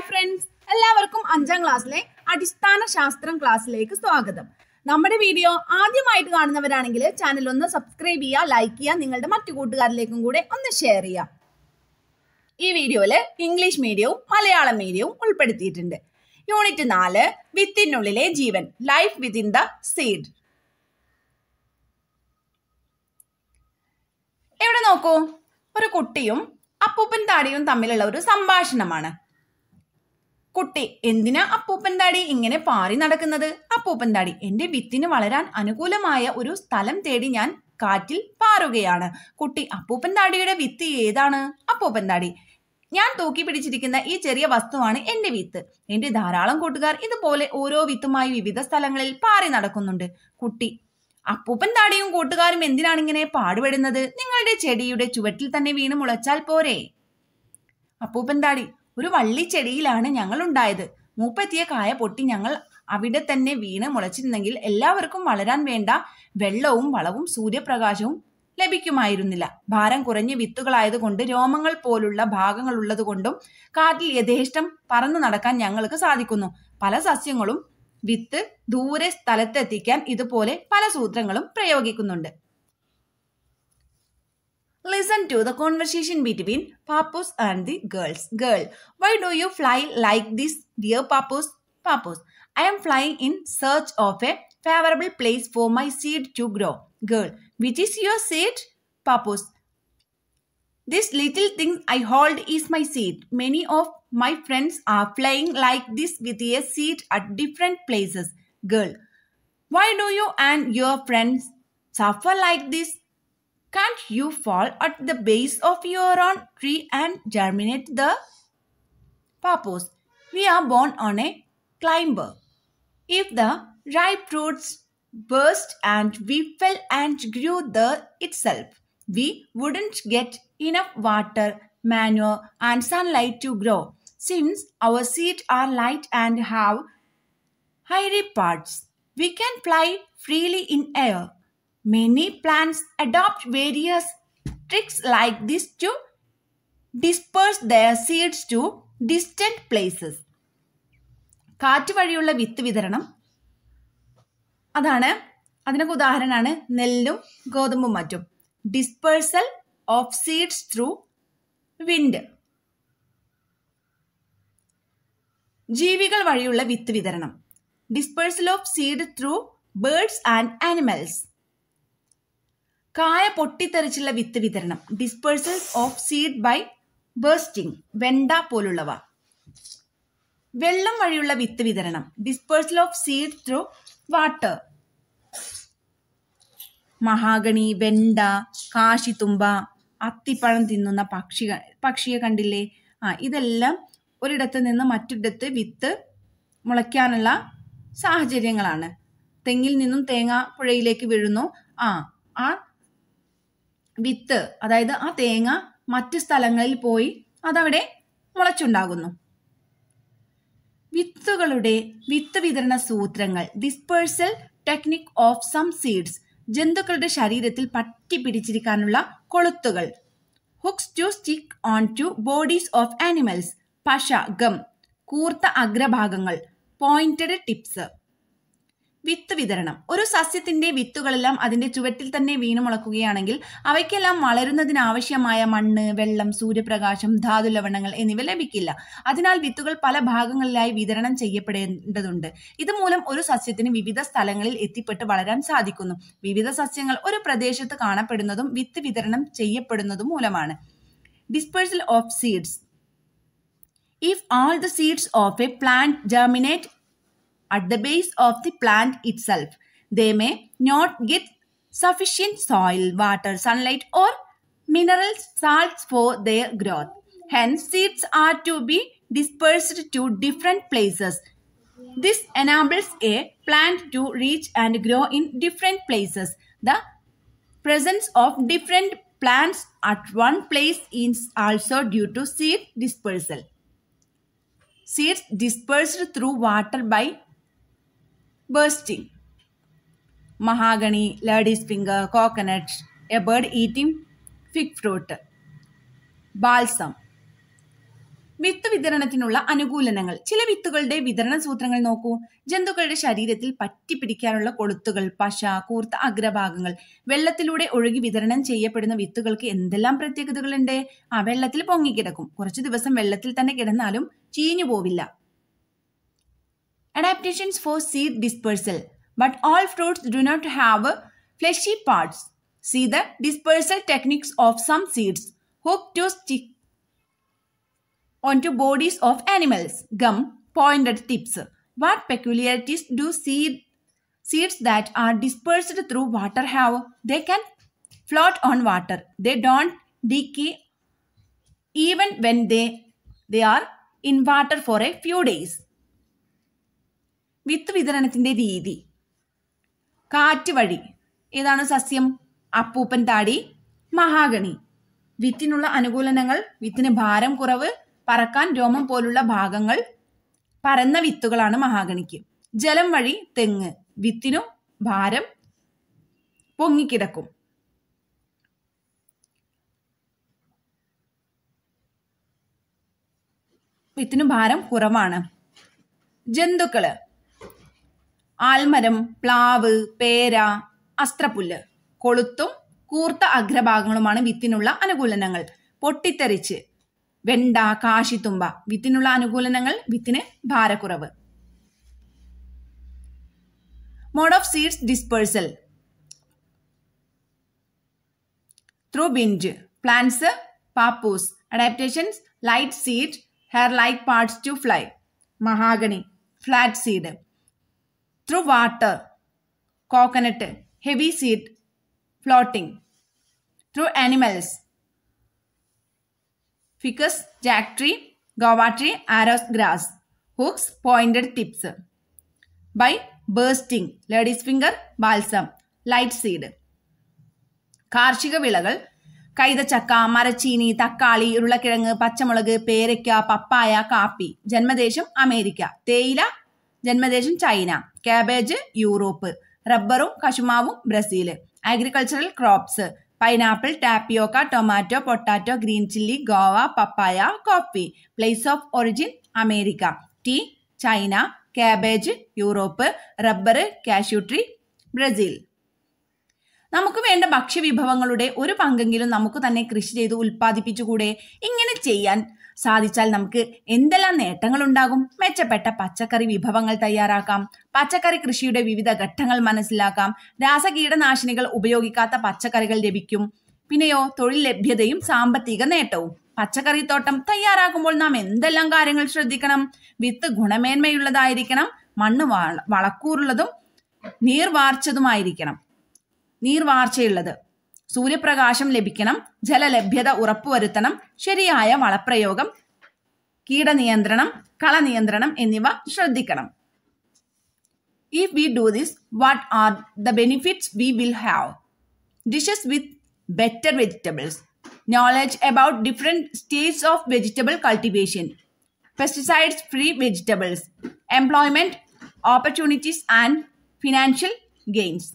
Hi friends എല്ലാവർക്കും അഞ്ചാം ക്ലാസ്സിലെ അടിസ്ഥാന ശാസ്ത്രം ക്ലാസ്സിലേക്ക് സ്വാഗതം നമ്മുടെ വീഡിയോ ആദ്യമായിട്ട് കാണുന്നവരാണെങ്കിൽ ചാനൽ ഒന്ന് സബ്സ്ക്രൈബ് ചെയ്യുക ലൈക്ക് ചെയ്യുക നിങ്ങളുടെ മറ്റു കൂട്ടുകാരിലേക്കും കൂടെ ഒന്ന് ഷെയർ ചെയ്യുക ഈ വീഡിയോയിൽ ഇംഗ്ലീഷ് മീഡിയവും മലയാളം മീഡിയവും ഉൾപ്പെടുത്തിയിട്ടുണ്ട് യൂണിറ്റ് നാല് വിത്തിനുള്ളിലെ ജീവൻ ലൈഫ് വിത്തിൻ ദ സീഡ് എവിടെ നോക്കൂ ഒരു കുട്ടിയും അപ്പൂപ്പൻ താടിയും തമ്മിലുള്ള ഒരു സംഭാഷണമാണ് കുട്ടി എന്തിനാ അപ്പൂപ്പൻ താടി ഇങ്ങനെ പാറി നടക്കുന്നത് അപ്പൂപ്പൻ താടി എന്റെ വിത്തിന് വളരാൻ അനുകൂലമായ ഒരു സ്ഥലം തേടി ഞാൻ കാറ്റിൽ പാറുകയാണ് കുട്ടി അപ്പൂപ്പൻ താടിയുടെ വിത്ത് ഏതാണ് അപ്പൂപ്പൻ താടി ഞാൻ തൂക്കി പിടിച്ചിരിക്കുന്ന ഈ ചെറിയ വസ്തുവാണ് എന്റെ വിത്ത് എന്റെ ധാരാളം കൂട്ടുകാർ ഇതുപോലെ ഓരോ വിത്തുമായി വിവിധ സ്ഥലങ്ങളിൽ പാറി നടക്കുന്നുണ്ട് കുട്ടി അപ്പൂപ്പൻ താടിയും കൂട്ടുകാരും എന്തിനാണ് ഇങ്ങനെ പാടുപെടുന്നത് നിങ്ങളുടെ ചെടിയുടെ ചുവട്ടിൽ തന്നെ വീണ് മുളച്ചാൽ പോരെ അപ്പൂപ്പൻ താടി ഒരു വള്ളിച്ചെടിയിലാണ് ഉണ്ടായത് മൂപ്പെത്തിയ കായ പൊട്ടി ഞങ്ങൾ അവിടെ തന്നെ വീണ് മുളച്ചിരുന്നെങ്കിൽ എല്ലാവർക്കും വളരാൻ വേണ്ട വെള്ളവും വളവും സൂര്യപ്രകാശവും ലഭിക്കുമായിരുന്നില്ല ഭാരം കുറഞ്ഞ വിത്തുകളായതുകൊണ്ട് രോമങ്ങൾ പോലുള്ള ഭാഗങ്ങൾ ഉള്ളതുകൊണ്ടും കാറ്റിൽ യഥേഷ്ടം പറന്നു നടക്കാൻ ഞങ്ങൾക്ക് സാധിക്കുന്നു പല സസ്യങ്ങളും വിത്ത് ദൂരെ സ്ഥലത്തെത്തിക്കാൻ ഇതുപോലെ പല സൂത്രങ്ങളും പ്രയോഗിക്കുന്നുണ്ട് Listen to the conversation between Papoose and the girls. Girl, why do you fly like this, dear Papoose? Papoose, I am flying in search of a favorable place for my seed to grow. Girl, which is your seed? Papoose, this little thing I hold is my seed. Many of my friends are flying like this with a seed at different places. Girl, why do you and your friends suffer like this? Can't you fall at the base of your own tree and germinate the purpose? We are born on a climber. If the ripe fruits burst and we fell and grew the itself, we wouldn't get enough water, manure and sunlight to grow since our seeds are light and have hairy parts. We can fly freely in air. Many plants adopt various tricks like this to disperse their seeds to distant places. കാറ്റ് വഴിയുള്ള വിത്ത് വിതരണം അതാണ് അതിനൊക്കെ ഉദാഹരണമാണ് നെല്ലും ഗോതമ്പും മറ്റും dispersal of seeds through wind ജീവികൾ വഴിയുള്ള വിത്ത് വിതരണം dispersal of seed through birds and animals കായ പൊട്ടിത്തെറിച്ചുള്ള വിത്ത് വിതരണം dispersals of seed by bursting വെണ്ട പോലുള്ളവ വെള്ളം വഴിയുള്ള വിത്ത് വിതരണം dispersal of seed through water mahogany വെണ്ട കാശിത്തുമ്പ അത്തിപ്പഴം തിന്നുന്ന പക്ഷി പക്ഷിയെ കണ്ടില്ലേ ആ ഇതെല്ലാം ഒരിടത്ത് നിന്ന് മറ്റൊരിടത്ത് വിത്ത് മുളയ്ക്കാനുള്ള സാഹചര്യങ്ങളാണ് തെങ്ങിൽ നിന്നും തേങ്ങ പുഴയിലേക്ക് വീഴുന്നു ആ ആ വിത്ത് അതായത് ആ തേങ്ങ മറ്റ് സ്ഥലങ്ങളിൽ പോയി അതവിടെ മുളച്ചുണ്ടാകുന്നു വിത്തുകളുടെ വിത്ത് വിതരണ സൂത്രങ്ങൾ dispersal technique of some seeds ജന്തുക്കളുടെ ശരീരത്തിൽ പറ്റി പിടിച്ചിരിക്കാനുള്ള കൊളുത്തുകൾ hooks to stick on to bodies of animals പശ ഗം കൂർത്ത അഗ്രഭാഗങ്ങൾ പോയിന്റഡ് ടിപ്സ് വിത്ത് വിതരണം ഒരു സസ്യത്തിന്റെ വിത്തുകളെല്ലാം അതിന്റെ ചുവട്ടിൽ തന്നെ വീണു മുളക്കുകയാണെങ്കിൽ അവയ്ക്കെല്ലാം വളരുന്നതിനാവശ്യമായ മണ്ണ് വെള്ളം സൂര്യപ്രകാശം ധാതു ലവണങ്ങൾ എന്നിവ ലഭിക്കില്ല അതിനാൽ വിത്തുകൾ പല ഭാഗങ്ങളിലായി വിതരണം ചെയ്യപ്പെടേണ്ടതുണ്ട് ഇതുമൂലം ഒരു സസ്യത്തിന് വിവിധ സ്ഥലങ്ങളിൽ എത്തിപ്പെട്ട് വളരാൻ സാധിക്കുന്നു വിവിധ സസ്യങ്ങൾ ഒരു പ്രദേശത്ത് കാണപ്പെടുന്നതും വിത്ത് വിതരണം ചെയ്യപ്പെടുന്നതും മൂലമാണ് dispersal of seeds if all the seeds of a plant germinate at the base of the plant itself. They may not get sufficient soil, water, sunlight or mineral salts for their growth. Hence, seeds are to be dispersed to different places. This enables a plant to reach and grow in different places. The presence of different plants at one place is also due to seed dispersal. Seeds dispersed through water by bursting mahogany ladies finger, coconut a bird eating fig fruit balsam വിത്ത് വിതരണത്തിനുള്ള അനുകൂലനങ്ങൾ ചില വിത്തുകളുടെ വിതരണ സൂത്രങ്ങൾ നോക്കൂ ജന്തുക്കളുടെ ശരീരത്തിൽ പറ്റി പിടിക്കാനുള്ള കൊളുത്തുകൾ പശ കൂർത്ത അഗ്രഭാഗങ്ങൾ വെള്ളത്തിലൂടെ ഒഴുകി വിതരണം ചെയ്യപ്പെടുന്ന വിത്തുകൾക്ക് എന്തെല്ലാം പ്രത്യേകതകളുണ്ട് ആ വെള്ളത്തിൽ പൊങ്ങിക്കിടക്കും കുറച്ചു ദിവസം വെള്ളത്തിൽ തന്നെ കിടന്നാലും ചീഞ്ഞു പോവില്ല adaptations for seed dispersal. But all fruits do not have fleshy parts. See the dispersal techniques of some seeds. Hook to stick onto bodies of animals. Gum, pointed tips. What peculiarities do seed, seeds that are dispersed through water have? They can float on water. They don't decay even when they, they are in water for a few days. വിത്ത് വിതരണത്തിന്റെ രീതി കാറ്റ് വഴി ഏതാണ് സസ്യം അപ്പൂപ്പൻ താടി mahogany വിത്തിനുള്ള അനുകൂലനങ്ങൾ വിത്തിന് ഭാരം കുറവ് പറക്കാൻ രോമം പോലുള്ള ഭാഗങ്ങൾ പരന്ന വിത്തുകളാണ് മഹാഗണിക്ക് ജലം വഴി തെങ്ങ് വിത്തിനും ഭാരം പൊങ്ങിക്കിടക്കും വിത്തിനു ഭാരം കുറവാണ് ജന്തുക്കള് ആൽമരം പ്ലാവ് പേര അസ്ത്രപ്പുല്ല് കൊളുത്തും കൂർത്ത അഗ്രഭാഗങ്ങളുമാണ് വിത്തിനുള്ള അനുകൂലനങ്ങൾ പൊട്ടിത്തെറിച്ച് വെണ്ട കാശിത്തുമ്പ വിത്തിനുള്ള അനുകൂലനങ്ങൾ വിത്തിന് ഭാരക്കുറവ് mode of seeds dispersal through ബിഞ്ച് plants pappus adaptations light seed hair like parts to fly mahogany flat seed through water, coconut, heavy seed, floating, through animals, ficus, jack tree, guava tree, arrows, grass, hooks, pointed tips. By bursting lady's finger balsam light seed കാർഷിക vilagal കൈതച്ചക്ക മരച്ചീനി തക്കാളി ഉരുളക്കിഴങ്ങ് പച്ചമുളക് പേരയ്ക്ക പപ്പായ കാപ്പി ജന്മദേശം America തേയില ജന്മദേശം ചൈന കാബേജ് യൂറോപ്പ് റബ്ബറും കശുമാവും Brazil agricultural crops pineapple tapioca tomato potato green chilli guava papaya coffee place of origin America tea China cabbage Europe rubber cashew tree tree Brazil നമുക്ക് വേണ്ട ഭക്ഷ്യവിഭവങ്ങളുടെ ഒരു പങ്കെങ്കിലും നമുക്ക് തന്നെ കൃഷി ചെയ്ത് ഉൽപ്പാദിപ്പിച്ചുകൂടെ ഇങ്ങനെ ചെയ്യാൻ സാധിച്ചാൽ നമുക്ക് എന്തെല്ലാം നേട്ടങ്ങളുണ്ടാകും മെച്ചപ്പെട്ട പച്ചക്കറി വിഭവങ്ങൾ തയ്യാറാക്കാം പച്ചക്കറി കൃഷിയുടെ വിവിധ ഘട്ടങ്ങൾ മനസ്സിലാക്കാം കീടനാശിനികൾ ഉപയോഗിക്കാത്ത പച്ചക്കറികൾ ലഭിക്കും പിന്നെയോ തൊഴിൽ ലഭ്യതയും സാമ്പത്തിക നേട്ടവും പച്ചക്കറി തോട്ടം തയ്യാറാക്കുമ്പോൾ നാം എന്തെല്ലാം കാര്യങ്ങൾ ശ്രദ്ധിക്കണം വിത്ത് ഗുണമേന്മയുള്ളതായിരിക്കണം മണ്ണ് വളക്കൂറുള്ളതും നീർവാർച്ചതുമായിരിക്കണം നീർവാർച്ചയുള്ളത് സൂര്യപ്രകാശം ലഭിക്കണം ജലലഭ്യത ഉറപ്പുവരുത്തണം ശരിയായ വളപ്രയോഗം കീടനിയന്ത്രണം കളനിയന്ത്രണം എന്നിവ ശ്രദ്ധിക്കണം if we do this what are the benefits we will have dishes with better vegetables knowledge about different states of vegetable cultivation pesticides free vegetables employment opportunities and financial gains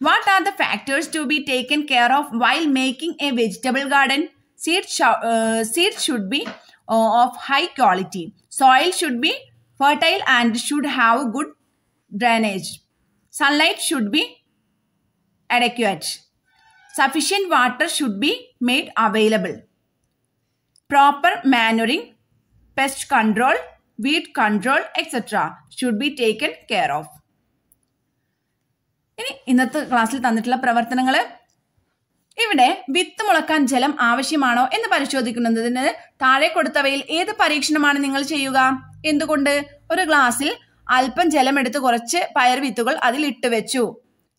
What are the factors to be taken care of while making a vegetable garden? Seeds, sh uh, seeds should be uh, of high quality. Soil should be fertile and should have good drainage. Sunlight should be adequate. Sufficient water should be made available. Proper manuring, pest control, weed control, etc. should be taken care of. ഇനി ഇന്നത്തെ ക്ലാസ്സിൽ തന്നിട്ടുള്ള പ്രവർത്തനങ്ങൾ ഇവിടെ വിത്ത് മുളക്കാൻ ജലം ആവശ്യമാണോ എന്ന് പരിശോധിക്കുന്നതിന് താഴെ കൊടുത്തവയിൽ ഏത് പരീക്ഷണമാണ് നിങ്ങൾ ചെയ്യുക എന്തുകൊണ്ട് ഒരു ഗ്ലാസ്സിൽ അല്പം ജലം എടുത്ത് കുറച്ച് പയർ വിത്തുകൾ അതിൽ ഇട്ട് വെച്ചു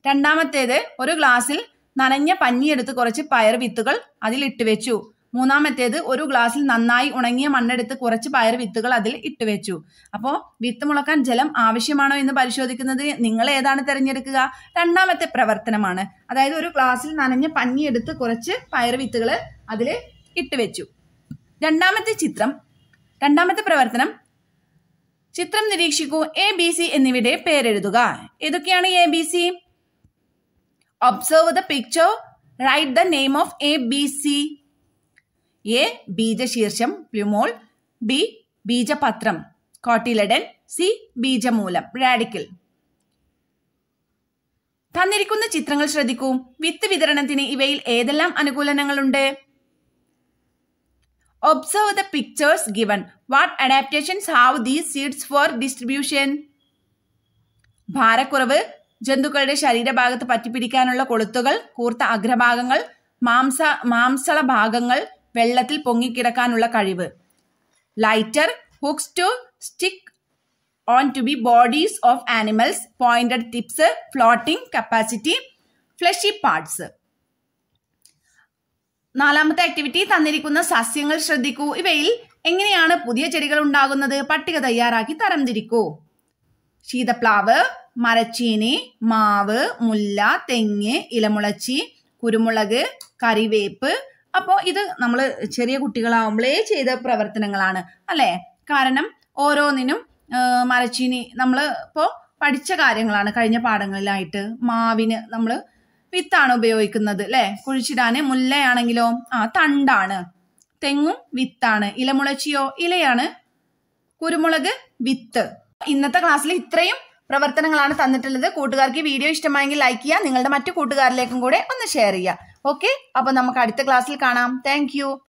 രണ്ടാമത്തേത് ഒരു ഗ്ലാസ്സിൽ നനഞ്ഞ പഞ്ഞിയെടുത്ത് കുറച്ച് പയർ വിത്തുകൾ അതിൽ ഇട്ട് വെച്ചു മൂന്നാമത്തേത് ഒരു ഗ്ലാസ്സിൽ നന്നായി ഉണങ്ങിയ മണ്ണെടുത്ത് കുറച്ച് പയർ വിത്തുകൾ അതിൽ ഇട്ടുവെച്ചു അപ്പോൾ വിത്ത് മുളക്കാൻ ജലം ആവശ്യമാണോ എന്ന് പരിശോധിക്കുന്നത് നിങ്ങൾ ഏതാണ് തിരഞ്ഞെടുക്കുക രണ്ടാമത്തെ പ്രവർത്തനമാണ് അതായത് ഒരു ഗ്ലാസ്സിൽ നനഞ്ഞ പഞ്ഞി എടുത്ത് കുറച്ച് പയർ വിത്തുകൾ അതിൽ ഇട്ടുവെച്ചു രണ്ടാമത്തെ ചിത്രം രണ്ടാമത്തെ പ്രവർത്തനം ചിത്രം നിരീക്ഷിക്കൂ എ ബി സി എന്നിവയുടെ പേരെഴുതുക ഏതൊക്കെയാണ് A B C observe the picture write the name of A B C A ബീജശീർഷം പ്ലുമോൾ ബി ബീജപത്രം കോട്ടിലടൻ സി ബീജമൂലം റാഡിക്കൽ തന്നിരിക്കുന്ന ചിത്രങ്ങൾ ശ്രദ്ധിക്കൂ വിത്ത് വിതരണത്തിന് ഇവയിൽ ഏതെല്ലാം അനുകൂലനങ്ങളുണ്ട് observe the pictures given what adaptations have these seeds for distribution ഭാരക്കുറവ് ജന്തുക്കളുടെ ശരീരഭാഗത്ത് പറ്റിപ്പിടിക്കാനുള്ള കൊളുത്തുകൾ കൂർത്ത അഗ്രഭാഗങ്ങൾ മാംസ മാംസള ഭാഗങ്ങൾ വെള്ളത്തിൽ പൊങ്ങിക്കിടക്കാനുള്ള കഴിവ് lighter hooks to stick on to be bodies of animals pointed tips floating capacity fleshy parts നാലാമത്തെ ആക്ടിവിറ്റി തന്നിരിക്കുന്ന സസ്യങ്ങൾ ശ്രദ്ധിക്കൂ ഇവയിൽ എങ്ങനെയാണ് പുതിയ ചെടികൾ ഉണ്ടാകുന്നത് പട്ടിക തയ്യാറാക്കി തരംതിരിക്കൂ ശീതപ്ലാവ് മരച്ചീനി മാവ് മുല്ല തെങ്ങ് ഇലമുളച്ചി കുരുമുളക് കറിവേപ്പ് അപ്പോൾ ഇത് നമ്മൾ ചെറിയ കുട്ടികളാവുമ്പോഴേ ചെയ്ത പ്രവർത്തനങ്ങളാണ് അല്ലേ കാരണം ഓരോന്നിനും മരച്ചീനി നമ്മൾ ഇപ്പോൾ പഠിച്ച കാര്യങ്ങളാണ് കഴിഞ്ഞ പാഠങ്ങളിലായിട്ട് മാവിന് നമ്മൾ വിത്താണ് ഉപയോഗിക്കുന്നത് അല്ലേ കുഴിച്ചിടാൻ മുല്ലയാണെങ്കിലോ ആ തണ്ടാണ് തെങ്ങും വിത്താണ് ഇലമുളച്ചിയോ ഇലയാണ് കുരുമുളക് വിത്ത് ഇന്നത്തെ ക്ലാസ്സിൽ ഇത്രയും പ്രവർത്തനങ്ങളാണ് തന്നിട്ടുള്ളത് കൂട്ടുകാർക്ക് വീഡിയോ ഇഷ്ടമായെങ്കിൽ ലൈക്ക് ചെയ്യുക നിങ്ങളുടെ മറ്റു കൂട്ടുകാരിലേക്കും കൂടെ ഒന്ന് ഷെയർ ചെയ്യുക ഓക്കെ അപ്പൊ നമുക്ക് അടുത്ത ക്ലാസ്സിൽ കാണാം താങ്ക്